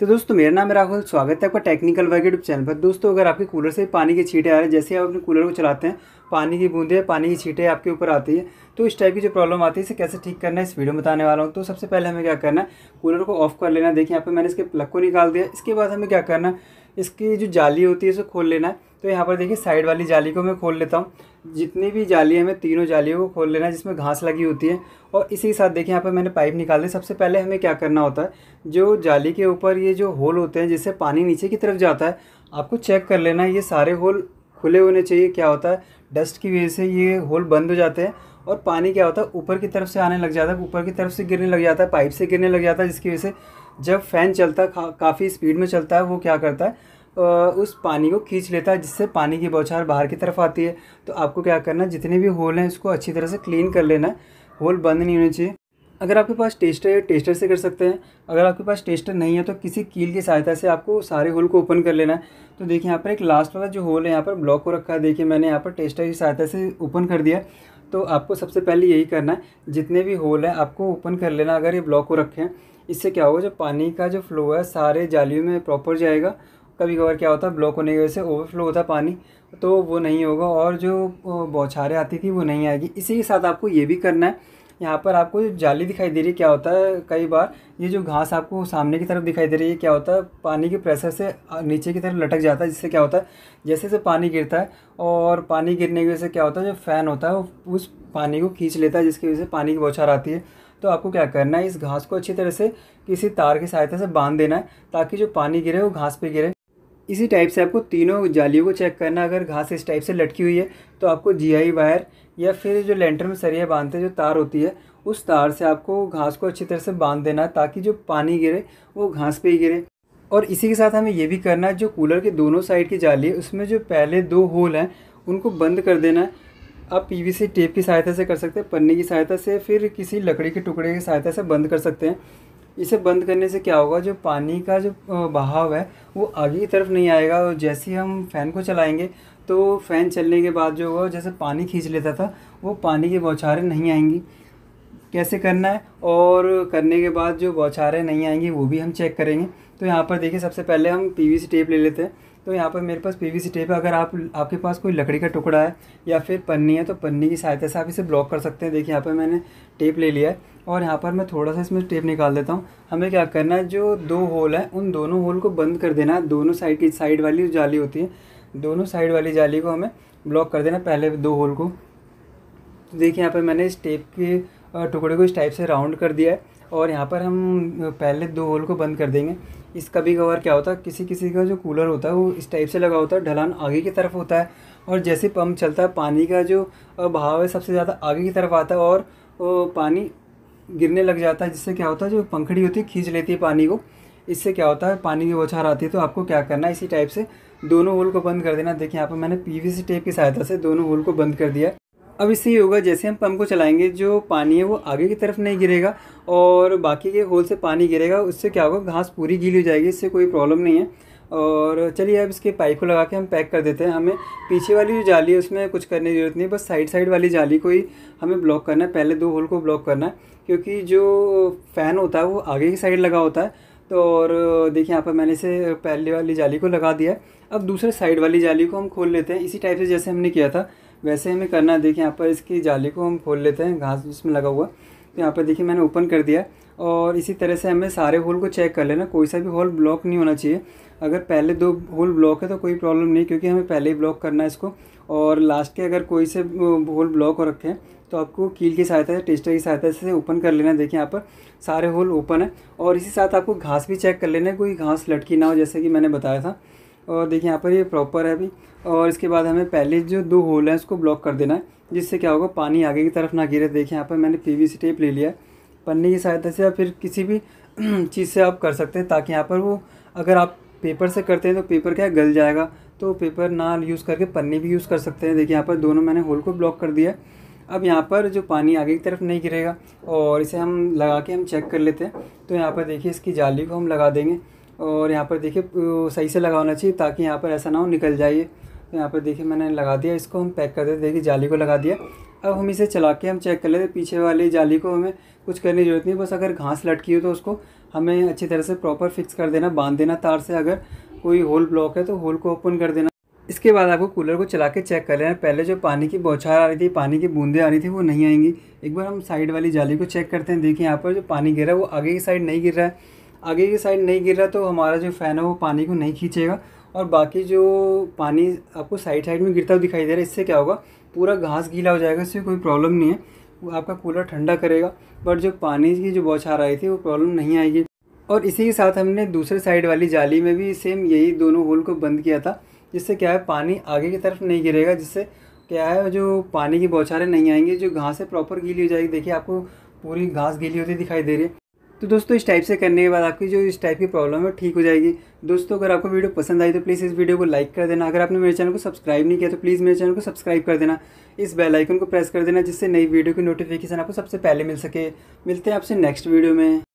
तो दोस्तों मेरा नाम राहुल स्वागत है आपका टेक्निकल वर्ग यूट्यूब चैनल पर दोस्तों अगर आपके कूलर से पानी की छीटें आ रही है जैसे आप अपने कूलर को चलाते हैं पानी की बूंदें पानी की छीटें आपके ऊपर आती है तो इस टाइप की जो प्रॉब्लम आती है इसे कैसे ठीक करना है इस वीडियो में बताने वाला हूँ तो सबसे पहले हमें क्या करना है कूलर को ऑफ कर लेना देखिए यहाँ पर मैंने इसके प्लग को निकाल दिया इसके बाद हमें क्या करना है इसकी जो जाली होती है इसे खोल लेना है तो यहाँ पर देखिए साइड वाली जाली को मैं खोल लेता हूँ जितनी भी जाली है हमें तीनों जालियों को खोल लेना है जिसमें घास लगी होती है और इसी के साथ देखिए यहाँ पर मैंने पाइप निकाल दी सबसे पहले हमें क्या करना होता है जो जाली के ऊपर ये जो होल होते हैं जिससे पानी नीचे की तरफ जाता है आपको चेक कर लेना ये सारे होल खुले होने चाहिए क्या होता है डस्ट की वजह से ये होल बंद हो जाते हैं और पानी क्या होता है ऊपर की तरफ से आने लग जाता है ऊपर की तरफ से गिरने लग जाता है पाइप से गिरने लग जाता है जिसकी वजह से जब फ़ैन चलता है काफ़ी स्पीड में चलता है वो क्या करता है उस पानी को खींच लेता है जिससे पानी की बौछार बाहर की तरफ आती है तो आपको क्या करना है जितने भी होल हैं इसको अच्छी तरह से क्लीन कर लेना है होल बंद नहीं होने चाहिए अगर आपके पास टेस्टर है टेस्टर से कर सकते हैं अगर आपके पास टेस्टर नहीं है तो किसी कील की सहायता से आपको सारे होल को ओपन कर लेना है तो देखिए यहाँ पर एक लास्ट वाला जो होल है यहाँ पर ब्लॉक को रखा है देखिए मैंने यहाँ पर टेस्टर की सहायता से ओपन कर दिया तो आपको सबसे पहले यही करना है जितने भी होल हैं आपको ओपन कर लेना अगर ये ब्लॉक को रखें इससे क्या होगा जो पानी का जो फ्लो है सारे जालियों में प्रॉपर जाएगा कभी कभार क्या होता है ब्लॉक होने की वजह से ओवरफ्लो होता है पानी तो वो नहीं होगा और जो बौछारें आती थी वो नहीं आएगी इसी के साथ आपको ये भी करना है यहाँ पर आपको जो जाली दिखाई दे रही है क्या होता है कई बार ये जो घास आपको सामने की तरफ दिखाई दे रही है क्या होता है पानी के प्रेशर से नीचे की तरफ लटक जाता है जिससे क्या होता है जैसे जैसे पानी गिरता है और पानी गिरने की वजह से क्या होता है जो फ़ैन होता है वो उस पानी को खींच लेता है जिसकी वजह से पानी की बौछार आती है तो आपको क्या करना है इस घास को अच्छी तरह से किसी तार की सहायता से बांध देना है ताकि जो पानी गिरे वो घास पर गिरे इसी टाइप से आपको तीनों जालियों को चेक करना अगर घास इस टाइप से लटकी हुई है तो आपको जी वायर या फिर जो लेंटर में सरिया बांधते जो तार होती है उस तार से आपको घास को अच्छी तरह से बांध देना ताकि जो पानी गिरे वो घास पे ही गिरे और इसी के साथ हमें ये भी करना है जो कूलर के दोनों साइड की जाली है उसमें जो पहले दो होल हैं उनको बंद कर देना है आप सी टेप की सहायता से कर सकते हैं पन्नी की सहायता से फिर किसी लकड़ी के टुकड़े की सहायता से बंद कर सकते हैं इसे बंद करने से क्या होगा जो पानी का जो बहाव है वो आगे की तरफ नहीं आएगा और जैसे ही हम फ़ैन को चलाएंगे तो फ़ैन चलने के बाद जो होगा जैसे पानी खींच लेता था वो पानी की बौछारें नहीं आएंगी कैसे करना है और करने के बाद जो बौछारें नहीं आएंगी वो भी हम चेक करेंगे तो यहाँ पर देखिए सबसे पहले हम पीवीसी टेप ले लेते हैं तो यहाँ पर मेरे पास पीवीसी टेप है अगर आप आपके पास कोई लकड़ी का टुकड़ा है या फिर पन्नी है तो पन्नी की सहायता से आप इसे ब्लॉक कर सकते हैं देखिए यहाँ पर मैंने टेप ले लिया है और यहाँ पर मैं थोड़ा सा इसमें टेप निकाल देता हूँ हमें क्या करना है जो दो होल हैं उन दोनों होल को बंद कर देना है दोनों साइड की साइड वाली जाली होती है दोनों साइड वाली जाली को हमें ब्लॉक कर देना पहले दो होल को तो देखिए यहाँ पर मैंने इस टेप के टुकड़े को इस टाइप से राउंड कर दिया है और यहाँ पर हम पहले दो होल को बंद कर देंगे इसका भी कवर क्या होता है किसी किसी का जो कूलर होता है वो इस टाइप से लगा होता है ढलान आगे की तरफ होता है और जैसे पंप चलता है पानी का जो बहाव है सबसे ज़्यादा आगे की तरफ आता है और पानी गिरने लग जाता है जिससे क्या होता है जो पंखड़ी होती है खींच लेती है पानी को इससे क्या होता है पानी की बौछार आती है तो आपको क्या करना है इसी टाइप से दोनों होल को बंद कर देना देखिए यहाँ पर मैंने पीवीसी टेप की सहायता से दोनों होल को बंद कर दिया अब इससे ये होगा जैसे हम पंप को चलाएंगे जो पानी है वो आगे की तरफ नहीं गिरेगा और बाकी के होल से पानी गिरेगा उससे क्या होगा घास पूरी गीली हो जाएगी इससे कोई प्रॉब्लम नहीं है और चलिए अब इसके पाइप को लगा के हम पैक कर देते हैं हमें पीछे वाली जो जाली है उसमें कुछ करने की ज़रूरत नहीं बस साइड साइड वाली जाली को ही हमें ब्लॉक करना है पहले दो होल को ब्लॉक करना है क्योंकि जो फ़ैन होता है वो आगे की साइड लगा होता है तो और देखिए यहाँ पर मैंने इसे पहले वाली जाली को लगा दिया है अब दूसरे साइड वाली जाली को हम खोल लेते हैं इसी टाइप से जैसे हमने किया था वैसे हमें करना है देखिए यहाँ पर इसकी जाली को हम खोल लेते हैं घास जिसमें लगा हुआ तो यहाँ पर देखिए मैंने ओपन कर दिया और इसी तरह से हमें सारे होल को चेक कर लेना कोई सा भी होल ब्लॉक नहीं होना चाहिए अगर पहले दो होल ब्लॉक है तो कोई प्रॉब्लम नहीं क्योंकि हमें पहले ही ब्लॉक करना है इसको और लास्ट के अगर कोई से होल ब्लॉक हो रखे हैं तो आपको कील की सहायता से टेस्टर की सहायता से ओपन कर लेना है देखिए यहाँ पर सारे होल ओपन है और इसी साथ आपको घास भी चेक कर लेना है कोई घास लटकी ना हो जैसे कि मैंने बताया था और देखिए यहाँ पर ये प्रॉपर है अभी और इसके बाद हमें पहले जो दो होल हैं उसको ब्लॉक कर देना है जिससे क्या होगा पानी आगे की तरफ ना गिरे देखिए यहाँ पर मैंने पी टेप ले लिया है पन्नी की सहायता से या फिर किसी भी चीज़ से आप कर सकते हैं ताकि यहाँ पर वो अगर आप पेपर से करते हैं तो पेपर क्या गल जाएगा तो पेपर ना यूज़ करके पन्नी भी यूज़ कर सकते हैं देखिए यहाँ पर दोनों मैंने होल को ब्लॉक कर दिया है अब यहाँ पर जो पानी आगे की तरफ नहीं गिरेगा और इसे हम लगा के हम चेक कर लेते हैं तो यहाँ पर देखिए इसकी जाली को हम लगा देंगे और यहाँ पर देखिए सही से लगाना चाहिए ताकि यहाँ पर ऐसा ना हो निकल जाइए तो यहाँ पर देखिए मैंने लगा दिया इसको हम पैक कर देते देखिए जाली को लगा दिया अब हम इसे चला के हम चेक कर लेते पीछे वाली जाली को हमें कुछ करने की ज़रूरत नहीं बस अगर घास लटकी हो तो उसको हमें अच्छी तरह से प्रॉपर फिक्स कर देना बांध देना तार से अगर कोई होल ब्लॉक है तो होल को ओपन कर देना इसके बाद आपको कूलर को चला के चेक कर लेना पहले जो पानी की बौछार आ रही थी पानी की बूंदें आ रही थी वो नहीं आएंगी एक बार हम साइड वाली जाली को चेक करते हैं देखिए यहाँ पर जो पानी गिर रहा है वो आगे की साइड नहीं गिर रहा है आगे की साइड नहीं गिर रहा तो हमारा जो फ़ैन है वो पानी को नहीं खींचेगा और बाकी जो पानी आपको साइड साइड में गिरता हुआ दिखाई दे रहा है इससे क्या होगा पूरा घास गीला हो जाएगा इससे कोई प्रॉब्लम नहीं है वो आपका कूलर ठंडा करेगा बट जो पानी की जो बौछार आई थी वो प्रॉब्लम नहीं आएगी और इसी के साथ हमने दूसरे साइड वाली जाली में भी सेम यही दोनों होल को बंद किया था जिससे क्या है पानी आगे की तरफ नहीं गिरेगा जिससे क्या है जो पानी की बौछारें नहीं आएंगी जो घास है प्रॉपर गीली हो जाएगी देखिए आपको पूरी घास गीली होती दिखाई दे रही है तो दोस्तों इस टाइप से करने के बाद आपकी जो इस टाइप की प्रॉब्लम है ठीक हो जाएगी दोस्तों अगर आपको वीडियो पसंद आई तो प्लीज़ इस वीडियो को लाइक कर देना अगर आपने मेरे चैनल को सब्सक्राइब नहीं किया तो प्लीज़ मेरे चैनल को सब्सक्राइब कर देना इस बेल आइकन को प्रेस कर देना जिससे नई वीडियो की नोटिफिकेशन आपको सबसे पहले मिल सके मिलते हैं आपसे नेक्स्ट वीडियो में